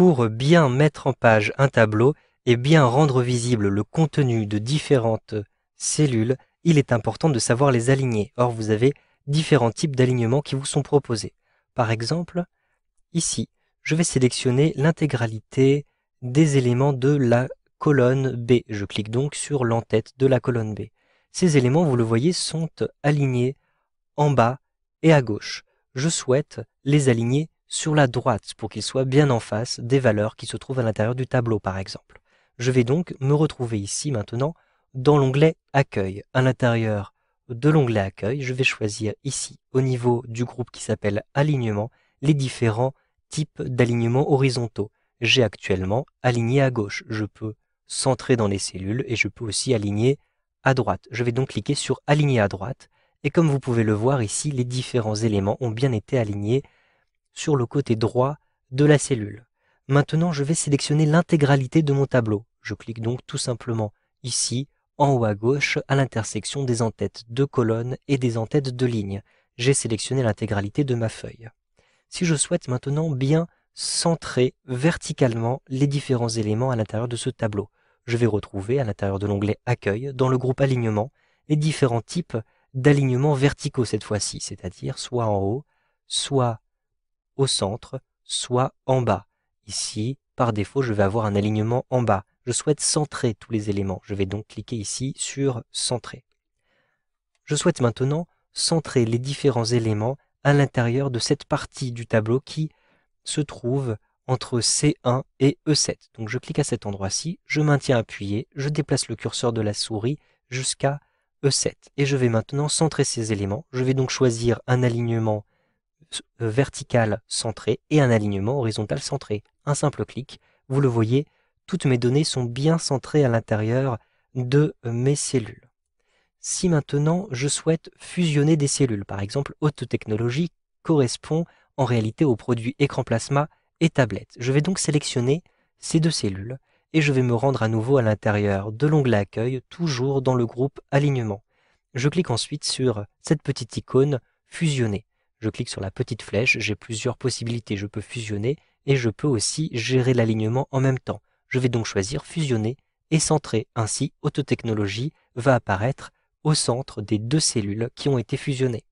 Pour bien mettre en page un tableau et bien rendre visible le contenu de différentes cellules, il est important de savoir les aligner. Or, vous avez différents types d'alignements qui vous sont proposés. Par exemple, ici, je vais sélectionner l'intégralité des éléments de la colonne B. Je clique donc sur l'entête de la colonne B. Ces éléments, vous le voyez, sont alignés en bas et à gauche. Je souhaite les aligner sur la droite pour qu'il soit bien en face des valeurs qui se trouvent à l'intérieur du tableau par exemple. Je vais donc me retrouver ici maintenant dans l'onglet Accueil. À l'intérieur de l'onglet Accueil, je vais choisir ici au niveau du groupe qui s'appelle Alignement les différents types d'alignements horizontaux. J'ai actuellement aligné à gauche. Je peux centrer dans les cellules et je peux aussi aligner à droite. Je vais donc cliquer sur Aligner à droite et comme vous pouvez le voir ici, les différents éléments ont bien été alignés sur le côté droit de la cellule. Maintenant, je vais sélectionner l'intégralité de mon tableau. Je clique donc tout simplement ici, en haut à gauche, à l'intersection des entêtes de colonnes et des entêtes de lignes. J'ai sélectionné l'intégralité de ma feuille. Si je souhaite maintenant bien centrer verticalement les différents éléments à l'intérieur de ce tableau, je vais retrouver à l'intérieur de l'onglet Accueil, dans le groupe Alignement, les différents types d'alignements verticaux cette fois-ci, c'est-à-dire soit en haut, soit au centre, soit en bas. Ici, par défaut, je vais avoir un alignement en bas. Je souhaite centrer tous les éléments. Je vais donc cliquer ici sur Centrer. Je souhaite maintenant centrer les différents éléments à l'intérieur de cette partie du tableau qui se trouve entre C1 et E7. Donc je clique à cet endroit-ci, je maintiens appuyé, je déplace le curseur de la souris jusqu'à E7. Et je vais maintenant centrer ces éléments. Je vais donc choisir un alignement euh, vertical centré et un alignement horizontal centré. Un simple clic, vous le voyez, toutes mes données sont bien centrées à l'intérieur de euh, mes cellules. Si maintenant je souhaite fusionner des cellules, par exemple haute technologie correspond en réalité aux produits écran plasma et tablette. Je vais donc sélectionner ces deux cellules et je vais me rendre à nouveau à l'intérieur de l'onglet accueil, toujours dans le groupe alignement. Je clique ensuite sur cette petite icône fusionner. Je clique sur la petite flèche, j'ai plusieurs possibilités, je peux fusionner et je peux aussi gérer l'alignement en même temps. Je vais donc choisir fusionner et centrer. Ainsi, Autotechnologie va apparaître au centre des deux cellules qui ont été fusionnées.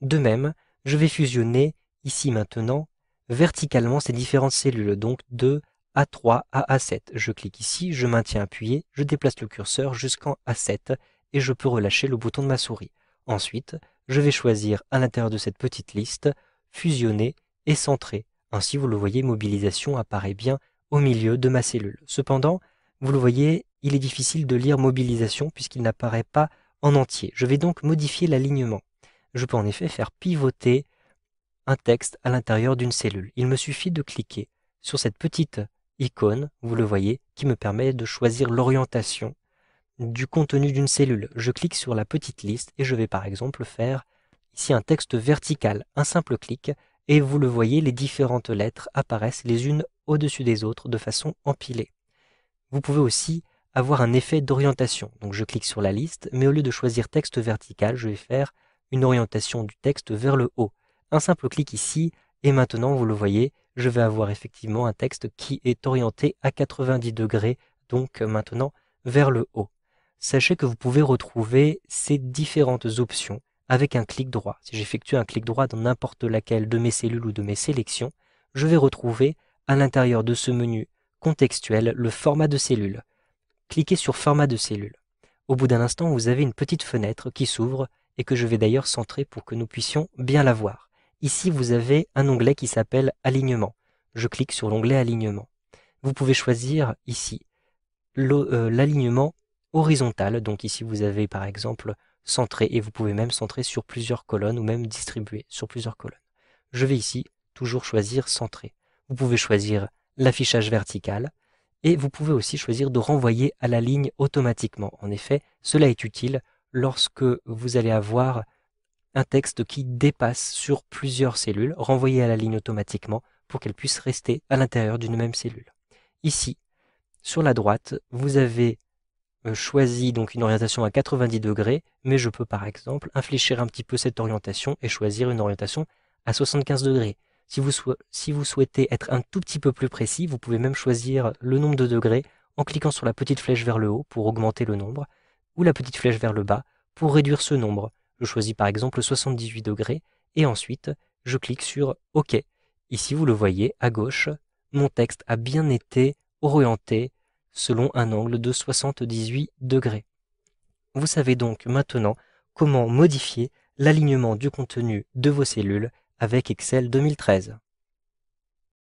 De même, je vais fusionner ici maintenant verticalement ces différentes cellules, donc de A3 à A7. Je clique ici, je maintiens appuyé, je déplace le curseur jusqu'en A7 et je peux relâcher le bouton de ma souris. Ensuite, je vais choisir à l'intérieur de cette petite liste fusionner et centrer. Ainsi, vous le voyez, mobilisation apparaît bien au milieu de ma cellule. Cependant, vous le voyez, il est difficile de lire mobilisation puisqu'il n'apparaît pas en entier. Je vais donc modifier l'alignement. Je peux en effet faire pivoter un texte à l'intérieur d'une cellule. Il me suffit de cliquer sur cette petite icône, vous le voyez, qui me permet de choisir l'orientation du contenu d'une cellule. Je clique sur la petite liste et je vais par exemple faire ici un texte vertical, un simple clic, et vous le voyez, les différentes lettres apparaissent les unes au-dessus des autres de façon empilée. Vous pouvez aussi avoir un effet d'orientation. Donc je clique sur la liste, mais au lieu de choisir texte vertical, je vais faire une orientation du texte vers le haut. Un simple clic ici, et maintenant vous le voyez, je vais avoir effectivement un texte qui est orienté à 90 degrés, donc euh, maintenant vers le haut sachez que vous pouvez retrouver ces différentes options avec un clic droit. Si j'effectue un clic droit dans n'importe laquelle de mes cellules ou de mes sélections, je vais retrouver à l'intérieur de ce menu contextuel le format de cellule. Cliquez sur format de cellule. Au bout d'un instant, vous avez une petite fenêtre qui s'ouvre et que je vais d'ailleurs centrer pour que nous puissions bien la voir. Ici, vous avez un onglet qui s'appelle alignement. Je clique sur l'onglet alignement. Vous pouvez choisir ici euh, l'alignement horizontale. Donc ici, vous avez par exemple centré et vous pouvez même centrer sur plusieurs colonnes ou même distribuer sur plusieurs colonnes. Je vais ici toujours choisir centré. Vous pouvez choisir l'affichage vertical et vous pouvez aussi choisir de renvoyer à la ligne automatiquement. En effet, cela est utile lorsque vous allez avoir un texte qui dépasse sur plusieurs cellules, renvoyer à la ligne automatiquement pour qu'elle puisse rester à l'intérieur d'une même cellule. Ici, sur la droite, vous avez euh, choisis donc une orientation à 90 degrés, mais je peux par exemple infléchir un petit peu cette orientation et choisir une orientation à 75 degrés. Si vous, si vous souhaitez être un tout petit peu plus précis, vous pouvez même choisir le nombre de degrés en cliquant sur la petite flèche vers le haut pour augmenter le nombre, ou la petite flèche vers le bas pour réduire ce nombre. Je choisis par exemple 78 degrés, et ensuite je clique sur OK. Ici, vous le voyez, à gauche, mon texte a bien été orienté selon un angle de 78 degrés. Vous savez donc maintenant comment modifier l'alignement du contenu de vos cellules avec Excel 2013.